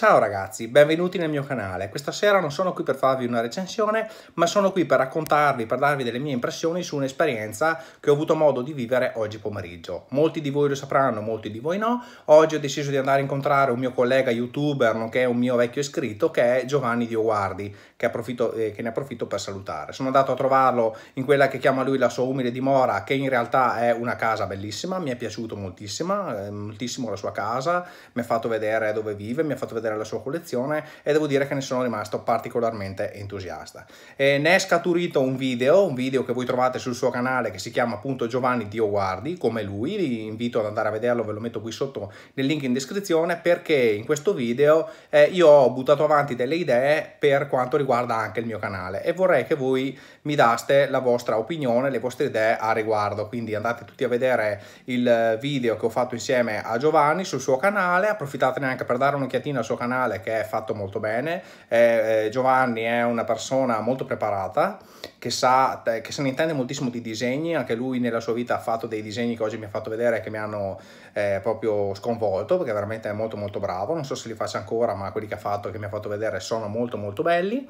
Ciao ragazzi, benvenuti nel mio canale. Questa sera non sono qui per farvi una recensione, ma sono qui per raccontarvi, per darvi delle mie impressioni su un'esperienza che ho avuto modo di vivere oggi pomeriggio. Molti di voi lo sapranno, molti di voi no. Oggi ho deciso di andare a incontrare un mio collega youtuber, nonché un mio vecchio iscritto, che è Giovanni Dioguardi, che, approfitto, eh, che ne approfitto per salutare. Sono andato a trovarlo in quella che chiama lui la sua umile dimora, che in realtà è una casa bellissima, mi è piaciuto moltissimo, eh, moltissimo la sua casa, mi ha fatto vedere dove vive, mi ha fatto vedere vedere la sua collezione e devo dire che ne sono rimasto particolarmente entusiasta. E ne è scaturito un video, un video che voi trovate sul suo canale che si chiama appunto Giovanni Dio Guardi, come lui, vi invito ad andare a vederlo, ve lo metto qui sotto nel link in descrizione perché in questo video eh, io ho buttato avanti delle idee per quanto riguarda anche il mio canale e vorrei che voi mi daste la vostra opinione, le vostre idee a riguardo, quindi andate tutti a vedere il video che ho fatto insieme a Giovanni sul suo canale, approfittatene anche per dare un'occhiatina al suo canale che è fatto molto bene. Eh, eh, Giovanni è una persona molto preparata che, sa, eh, che se ne intende moltissimo di disegni, anche lui nella sua vita ha fatto dei disegni che oggi mi ha fatto vedere che mi hanno eh, proprio sconvolto perché veramente è molto molto bravo, non so se li faccia ancora ma quelli che ha fatto che mi ha fatto vedere sono molto molto belli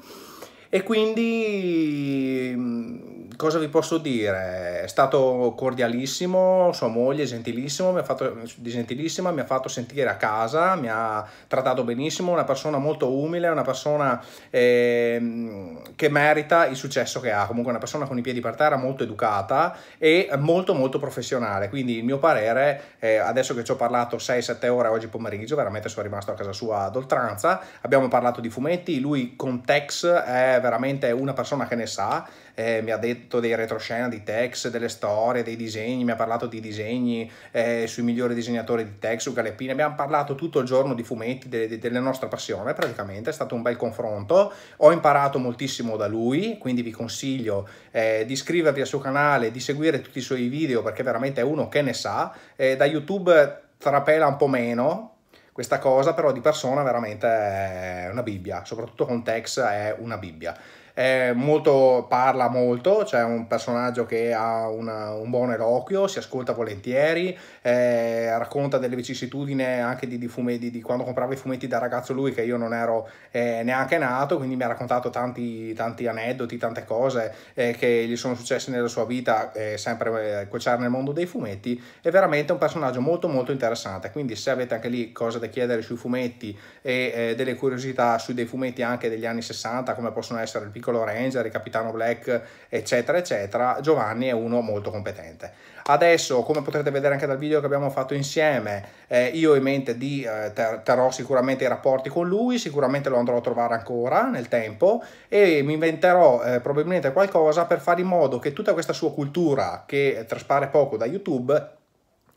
e quindi mm, cosa vi posso dire? È stato cordialissimo, sua moglie gentilissimo, mi ha fatto, gentilissima, mi ha fatto sentire a casa, mi ha trattato benissimo, una persona molto umile, una persona eh, che merita il successo che ha, comunque una persona con i piedi per terra, molto educata e molto molto professionale, quindi il mio parere, eh, adesso che ci ho parlato 6-7 ore oggi pomeriggio, veramente sono rimasto a casa sua ad oltranza, abbiamo parlato di fumetti, lui con Tex è veramente una persona che ne sa, eh, mi ha detto dei retroscena di Tex, delle storie, dei disegni, mi ha parlato di disegni eh, sui migliori disegnatori di Tex, su Galeppini, abbiamo parlato tutto il giorno di fumetti, de, de, della nostra passione praticamente, è stato un bel confronto, ho imparato moltissimo da lui, quindi vi consiglio eh, di iscrivervi al suo canale, di seguire tutti i suoi video perché veramente è uno che ne sa, eh, da YouTube trapela un po' meno, questa cosa però di persona veramente è una bibbia, soprattutto con Tex è una bibbia molto, parla molto, c'è cioè un personaggio che ha una, un buon eloquio, si ascolta volentieri, eh, racconta delle vicissitudini anche di, di, fume, di, di, quando comprava i fumetti da ragazzo lui che io non ero eh, neanche nato, quindi mi ha raccontato tanti, tanti aneddoti, tante cose eh, che gli sono successe nella sua vita, eh, sempre eh, nel mondo dei fumetti, è veramente un personaggio molto molto interessante, quindi se avete anche lì cose da chiedere sui fumetti e eh, delle curiosità sui dei fumetti anche degli anni 60, come possono essere il piccolo ranger, il capitano black, eccetera, eccetera, Giovanni è uno molto competente. Adesso, come potrete vedere anche dal video che abbiamo fatto insieme, eh, io in mente di eh, terrò sicuramente i rapporti con lui, sicuramente lo andrò a trovare ancora nel tempo e mi inventerò eh, probabilmente qualcosa per fare in modo che tutta questa sua cultura che traspare poco da YouTube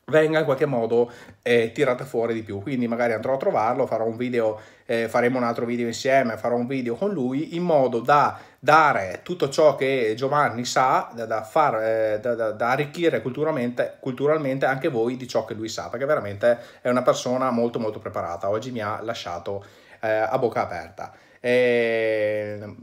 venga in qualche modo eh, tirata fuori di più quindi magari andrò a trovarlo farò un video eh, faremo un altro video insieme farò un video con lui in modo da dare tutto ciò che Giovanni sa da, da, far, eh, da, da arricchire culturalmente, culturalmente, anche voi di ciò che lui sa perché veramente è una persona molto molto preparata oggi mi ha lasciato eh, a bocca aperta e ehm,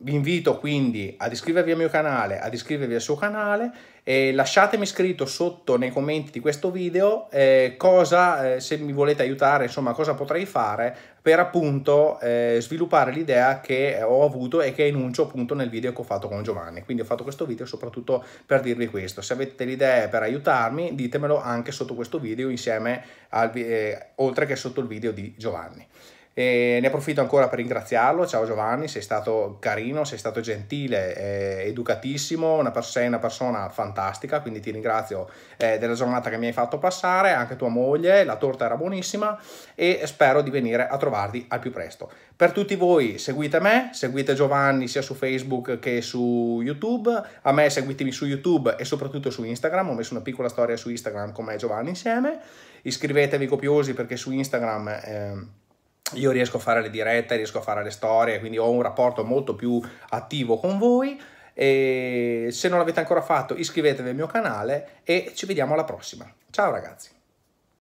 vi invito quindi ad iscrivervi al mio canale, ad iscrivervi al suo canale e lasciatemi scritto sotto nei commenti di questo video eh, cosa, eh, se mi volete aiutare, insomma cosa potrei fare per appunto eh, sviluppare l'idea che eh, ho avuto e che enuncio appunto nel video che ho fatto con Giovanni. Quindi ho fatto questo video soprattutto per dirvi questo. Se avete le idee per aiutarmi ditemelo anche sotto questo video insieme al, eh, oltre che sotto il video di Giovanni. E ne approfitto ancora per ringraziarlo. Ciao Giovanni, sei stato carino, sei stato gentile, eh, educatissimo, una per sé, una persona fantastica, quindi ti ringrazio eh, della giornata che mi hai fatto passare, anche tua moglie, la torta era buonissima e spero di venire a trovarvi al più presto. Per tutti voi seguite me, seguite Giovanni sia su Facebook che su YouTube, a me seguitemi su YouTube e soprattutto su Instagram, ho messo una piccola storia su Instagram con me e Giovanni insieme, iscrivetevi copiosi perché su Instagram... Eh, io riesco a fare le dirette, riesco a fare le storie, quindi ho un rapporto molto più attivo con voi. E se non l'avete ancora fatto iscrivetevi al mio canale e ci vediamo alla prossima. Ciao ragazzi!